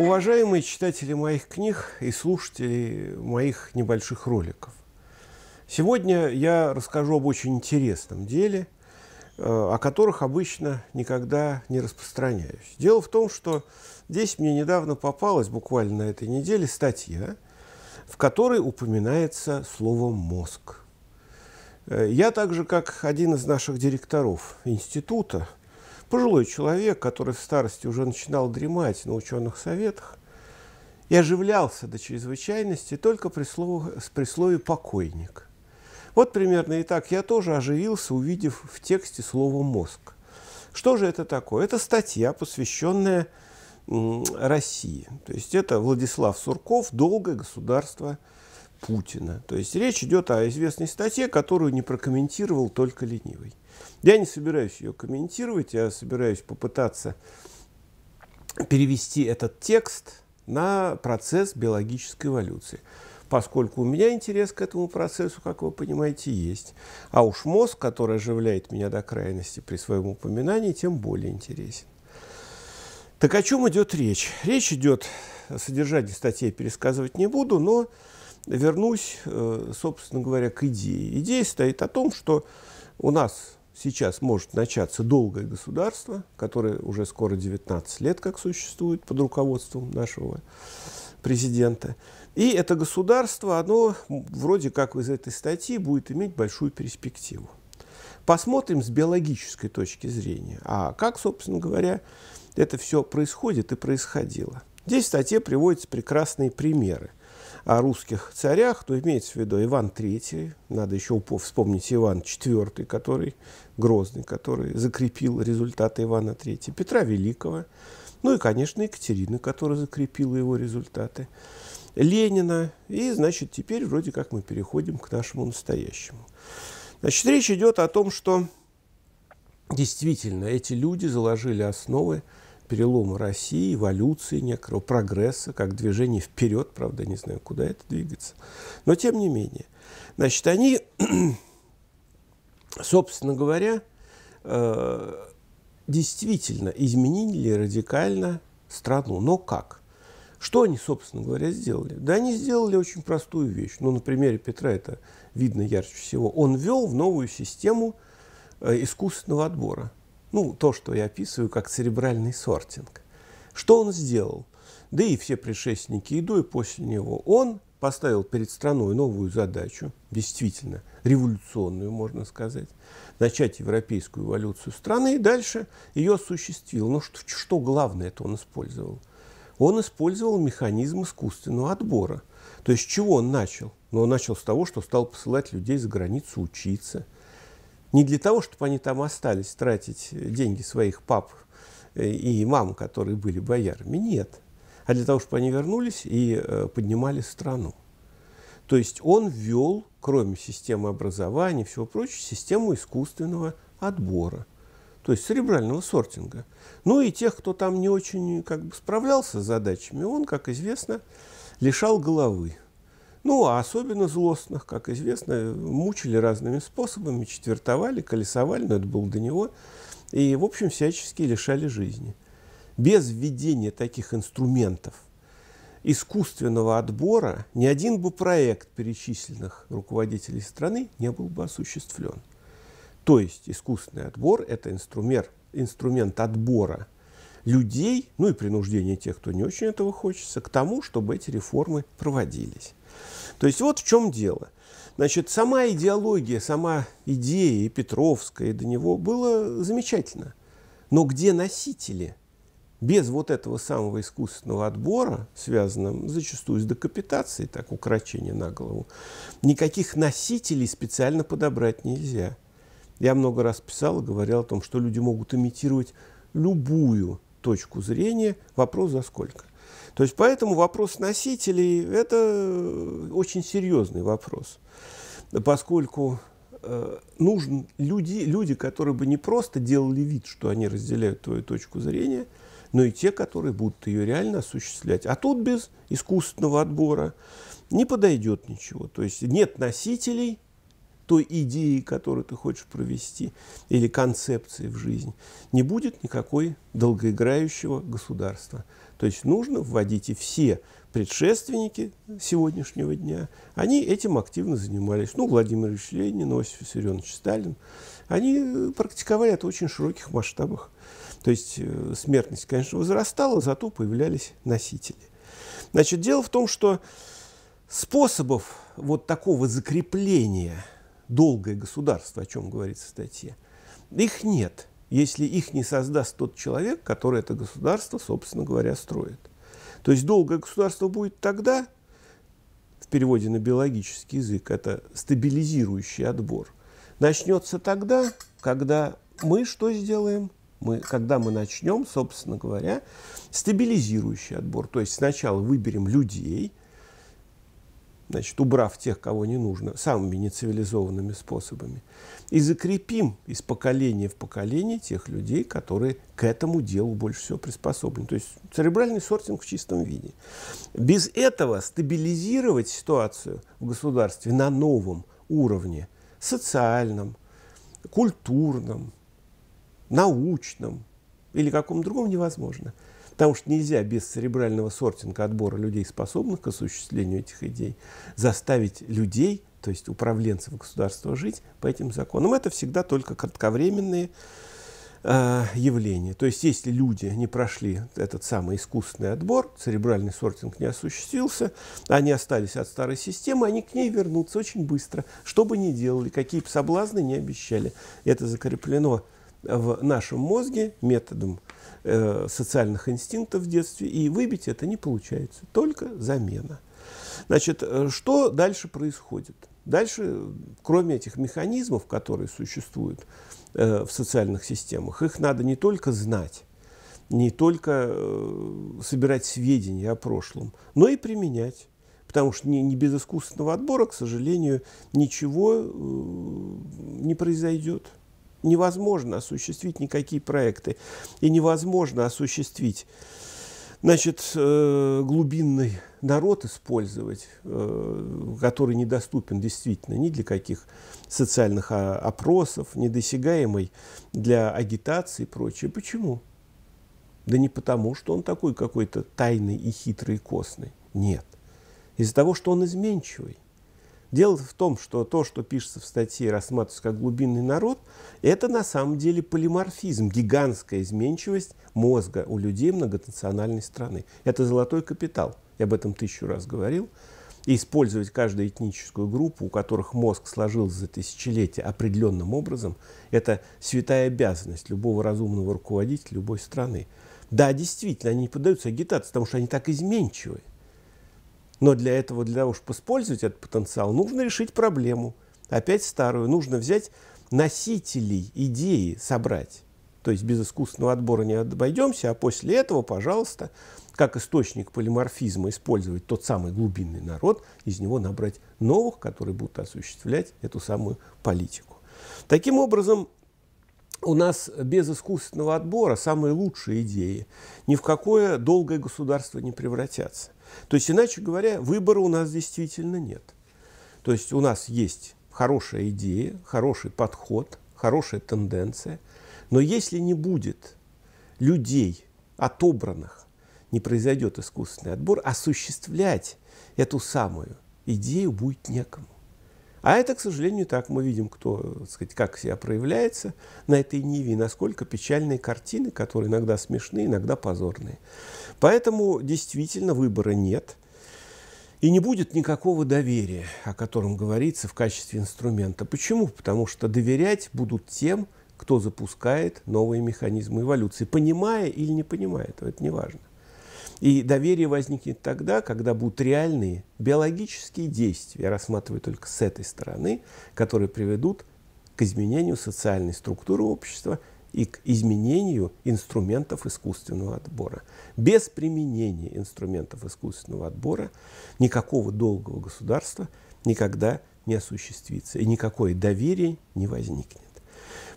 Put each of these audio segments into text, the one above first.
Уважаемые читатели моих книг и слушатели моих небольших роликов, сегодня я расскажу об очень интересном деле, э, о которых обычно никогда не распространяюсь. Дело в том, что здесь мне недавно попалась, буквально на этой неделе, статья, в которой упоминается слово «мозг». Э, я так же, как один из наших директоров института, пожилой человек, который в старости уже начинал дремать на ученых советах, и оживлялся до чрезвычайности только при слове, с прислове «покойник». Вот примерно и так я тоже оживился, увидев в тексте слово «мозг». Что же это такое? Это статья, посвященная России. То есть это Владислав Сурков, долгое государство Путина. То есть речь идет о известной статье, которую не прокомментировал только ленивый. Я не собираюсь ее комментировать, я собираюсь попытаться перевести этот текст на процесс биологической эволюции. Поскольку у меня интерес к этому процессу, как вы понимаете, есть. А уж мозг, который оживляет меня до крайности при своем упоминании, тем более интересен. Так о чем идет речь? Речь идет, содержание статьи. пересказывать не буду, но вернусь, э, собственно говоря, к идее. Идея стоит о том, что у нас сейчас может начаться долгое государство, которое уже скоро 19 лет как существует под руководством нашего президента. И это государство, оно вроде как из этой статьи будет иметь большую перспективу. Посмотрим с биологической точки зрения, а как, собственно говоря, это все происходит и происходило. Здесь в статье приводятся прекрасные примеры о русских царях, то имеется в виду Иван III, надо еще вспомнить Иван IV, который Грозный, который закрепил результаты Ивана III, Петра Великого, ну и, конечно, Екатерины, которая закрепила его результаты, Ленина. И, значит, теперь вроде как мы переходим к нашему настоящему. Значит, речь идет о том, что действительно эти люди заложили основы перелома России, эволюции некоторого прогресса, как движение вперед, правда, не знаю, куда это двигается. Но тем не менее. Значит, они, собственно говоря, э, действительно изменили радикально страну. Но как? Что они, собственно говоря, сделали? Да они сделали очень простую вещь. Ну, на примере Петра это видно ярче всего. Он ввел в новую систему э, искусственного отбора – ну, то, что я описываю как церебральный сортинг. Что он сделал? Да и все предшественники и до и после него. Он поставил перед страной новую задачу, действительно революционную, можно сказать, начать европейскую эволюцию страны, и дальше ее осуществил. Но ну, что, что главное это он использовал? Он использовал механизм искусственного отбора. То есть чего он начал? Но ну, он начал с того, что стал посылать людей за границу учиться – не для того, чтобы они там остались, тратить э, деньги своих пап э, и мам, которые были боярами. Нет. А для того, чтобы они вернулись и э, поднимали страну. То есть он ввел, кроме системы образования и всего прочего, систему искусственного отбора, то есть церебрального сортинга. Ну и тех, кто там не очень как бы, справлялся с задачами, он, как известно, лишал головы. Ну, а особенно злостных, как известно, мучили разными способами, четвертовали, колесовали, но это было до него, и, в общем, всячески лишали жизни. Без введения таких инструментов искусственного отбора ни один бы проект перечисленных руководителей страны не был бы осуществлен. То есть искусственный отбор – это инструмент, инструмент отбора людей, ну и принуждение тех, кто не очень этого хочется, к тому, чтобы эти реформы проводились. То есть вот в чем дело. Значит, сама идеология, сама идея и Петровская, и до него было замечательно. Но где носители? Без вот этого самого искусственного отбора, связанного зачастую с декапитацией, так, укорочение на голову, никаких носителей специально подобрать нельзя. Я много раз писал и говорил о том, что люди могут имитировать любую точку зрения. Вопрос за сколько? То есть поэтому вопрос носителей – это э, очень серьезный вопрос, поскольку э, нужны люди, люди, которые бы не просто делали вид, что они разделяют твою точку зрения, но и те, которые будут ее реально осуществлять. А тут без искусственного отбора не подойдет ничего. То есть нет носителей – той идеи, которую ты хочешь провести, или концепции в жизнь, не будет никакой долгоиграющего государства. То есть нужно вводить и все предшественники сегодняшнего дня, они этим активно занимались. Ну, Владимир Ильич Ленин, Иосиф Виссарионович Сталин, они э, практиковали это в очень широких масштабах. То есть э, смертность, конечно, возрастала, зато появлялись носители. Значит, дело в том, что способов вот такого закрепления – долгое государство, о чем говорится в статье. Их нет, если их не создаст тот человек, который это государство, собственно говоря, строит. То есть долгое государство будет тогда, в переводе на биологический язык, это стабилизирующий отбор, начнется тогда, когда мы что сделаем? Мы, когда мы начнем, собственно говоря, стабилизирующий отбор. То есть сначала выберем людей – значит, убрав тех, кого не нужно, самыми нецивилизованными способами, и закрепим из поколения в поколение тех людей, которые к этому делу больше всего приспособлены. То есть церебральный сортинг в чистом виде. Без этого стабилизировать ситуацию в государстве на новом уровне, социальном, культурном, научном или каком другом невозможно – Потому что нельзя без церебрального сортинга отбора людей, способных к осуществлению этих идей, заставить людей, то есть управленцев государства, жить по этим законам. Это всегда только кратковременные э, явление. То есть, если люди не прошли этот самый искусственный отбор, церебральный сортинг не осуществился, они остались от старой системы, они к ней вернутся очень быстро, что бы ни делали, какие бы соблазны не обещали. Это закреплено в нашем мозге методом Э, социальных инстинктов в детстве, и выбить это не получается, только замена. Значит, э, что дальше происходит? Дальше, кроме этих механизмов, которые существуют э, в социальных системах, их надо не только знать, не только собирать сведения о прошлом, но и применять. Потому что не, не без искусственного отбора, к сожалению, ничего не произойдет невозможно осуществить никакие проекты. И невозможно осуществить значит, э, глубинный народ использовать, э, который недоступен действительно ни для каких социальных а, опросов, недосягаемый для агитации и прочее. Почему? Да не потому, что он такой какой-то тайный и хитрый и костный. Нет. Из-за того, что он изменчивый. Дело в том, что то, что пишется в статье, рассматривается как глубинный народ, это на самом деле полиморфизм, гигантская изменчивость мозга у людей многонациональной страны. Это золотой капитал. Я об этом тысячу раз говорил. И использовать каждую этническую группу, у которых мозг сложился за тысячелетия определенным образом, это святая обязанность любого разумного руководителя любой страны. Да, действительно, они не поддаются агитации, потому что они так изменчивые. Но для этого, для того, чтобы использовать этот потенциал, нужно решить проблему. Опять старую. Нужно взять носителей идеи, собрать. То есть без искусственного отбора не обойдемся, а после этого, пожалуйста, как источник полиморфизма использовать тот самый глубинный народ, из него набрать новых, которые будут осуществлять эту самую политику. Таким образом, у нас без искусственного отбора самые лучшие идеи ни в какое долгое государство не превратятся. То есть, иначе говоря, выбора у нас действительно нет. То есть у нас есть хорошая идея, хороший подход, хорошая тенденция, но если не будет людей, отобранных, не произойдет искусственный отбор, осуществлять эту самую идею будет некому. А это, к сожалению, так. Мы видим, кто, э, так сказать, как себя проявляется на этой ниве, насколько печальные картины, которые иногда смешны, иногда позорные. Поэтому действительно выбора нет. И не будет никакого доверия, о котором говорится в качестве инструмента. Почему? Потому что доверять будут тем, кто запускает новые механизмы эволюции, понимая или не понимая этого, это не важно. И доверие возникнет тогда, когда будут реальные биологические действия, я рассматриваю только с этой стороны, которые приведут к изменению социальной структуры общества и к изменению инструментов искусственного отбора. Без применения инструментов искусственного отбора никакого долгого государства никогда не осуществится, и никакое доверие не возникнет.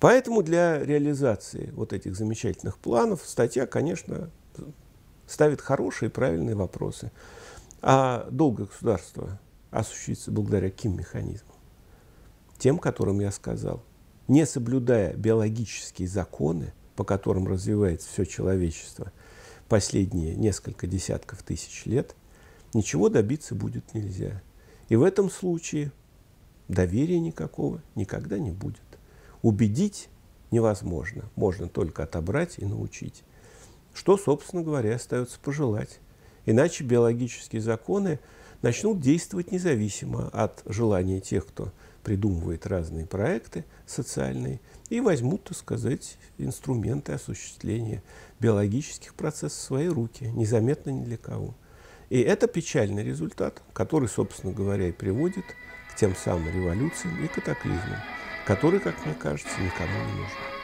Поэтому для реализации вот этих замечательных планов статья, конечно, ставит хорошие и правильные вопросы. А долго государство осуществится благодаря каким механизмам? Тем, которым я сказал. Не соблюдая биологические законы, по которым развивается все человечество последние несколько десятков тысяч лет, ничего добиться будет нельзя. И в этом случае доверия никакого никогда не будет. Убедить невозможно, можно только отобрать и научить что, собственно говоря, остается пожелать. Иначе биологические законы начнут действовать независимо от желания тех, кто придумывает разные проекты социальные, и возьмут, так сказать, инструменты осуществления биологических процессов в свои руки, незаметно ни для кого. И это печальный результат, который, собственно говоря, и приводит к тем самым революциям и катаклизмам, которые, как мне кажется, никому не нужны.